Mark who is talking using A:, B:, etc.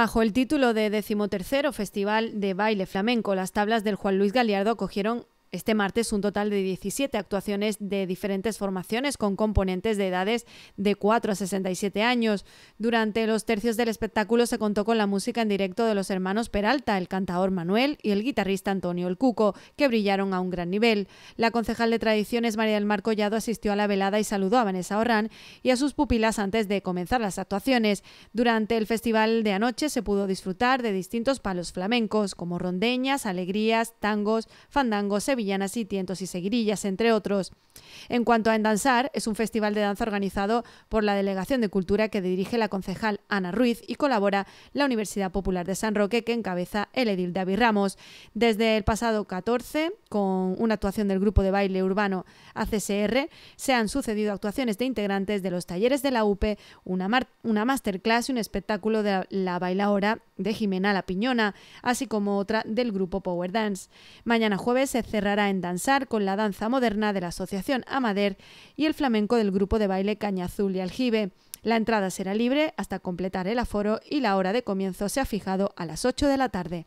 A: Bajo el título de decimotercero Festival de Baile Flamenco, las tablas del Juan Luis Galiardo cogieron este martes un total de 17 actuaciones de diferentes formaciones con componentes de edades de 4 a 67 años. Durante los tercios del espectáculo se contó con la música en directo de los hermanos Peralta, el cantador Manuel y el guitarrista Antonio El Cuco, que brillaron a un gran nivel. La concejal de tradiciones María del Mar Collado asistió a la velada y saludó a Vanessa Orrán y a sus pupilas antes de comenzar las actuaciones. Durante el festival de anoche se pudo disfrutar de distintos palos flamencos como rondeñas, alegrías, tangos, fandangos, Villanas y Tientos y Seguirillas, entre otros. En cuanto a Endansar, es un festival de danza organizado por la Delegación de Cultura que dirige la concejal Ana Ruiz y colabora la Universidad Popular de San Roque que encabeza el edil David Ramos. Desde el pasado 14, con una actuación del grupo de baile urbano ACSR, se han sucedido actuaciones de integrantes de los talleres de la UPE, una, una masterclass y un espectáculo de la bailaora de Jimena La Piñona, así como otra del grupo Power Dance. Mañana jueves se cerrará en Danzar con la danza moderna de la Asociación Amader y el flamenco del grupo de baile Caña Azul y Aljibe. La entrada será libre hasta completar el aforo y la hora de comienzo se ha fijado a las 8 de la tarde.